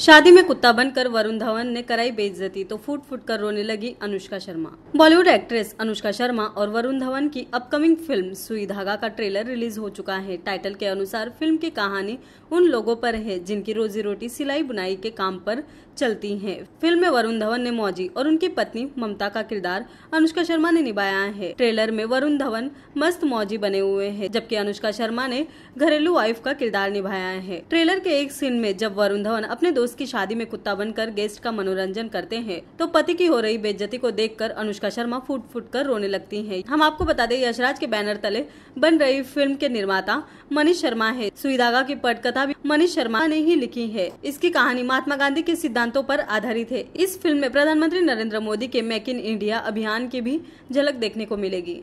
शादी में कुत्ता बनकर वरुण धवन ने कराई बेइज्जती तो फूट फूट कर रोने लगी अनुष्का शर्मा बॉलीवुड एक्ट्रेस अनुष्का शर्मा और वरुण धवन की अपकमिंग फिल्म सुई धागा का ट्रेलर रिलीज हो चुका है टाइटल के अनुसार फिल्म की कहानी उन लोगों पर है जिनकी रोजी रोटी सिलाई बुनाई के काम पर चलती है फिल्म में वरुण धवन ने मौजी और उनकी पत्नी ममता का किरदार अनुष्का शर्मा ने निभाया है ट्रेलर में वरुण धवन मस्त मौजी बने हुए है जबकि अनुष्का शर्मा ने घरेलू वाइफ का किरदार निभाया है ट्रेलर के एक सीन में जब वरुण धवन अपने दोस्त उसकी की शादी में कुत्ता बनकर गेस्ट का मनोरंजन करते हैं तो पति की हो रही बेज्जती को देखकर अनुष्का शर्मा फूट फूट कर रोने लगती है हम आपको बता दें यशराज के बैनर तले बन रही फिल्म के निर्माता मनीष शर्मा है सुईदागा की पटकथा भी मनीष शर्मा ने ही लिखी है इसकी कहानी महात्मा गांधी के सिद्धांतों पर आधारित है इस फिल्म में प्रधानमंत्री नरेंद्र मोदी के मेक इन इंडिया अभियान की भी झलक देखने को मिलेगी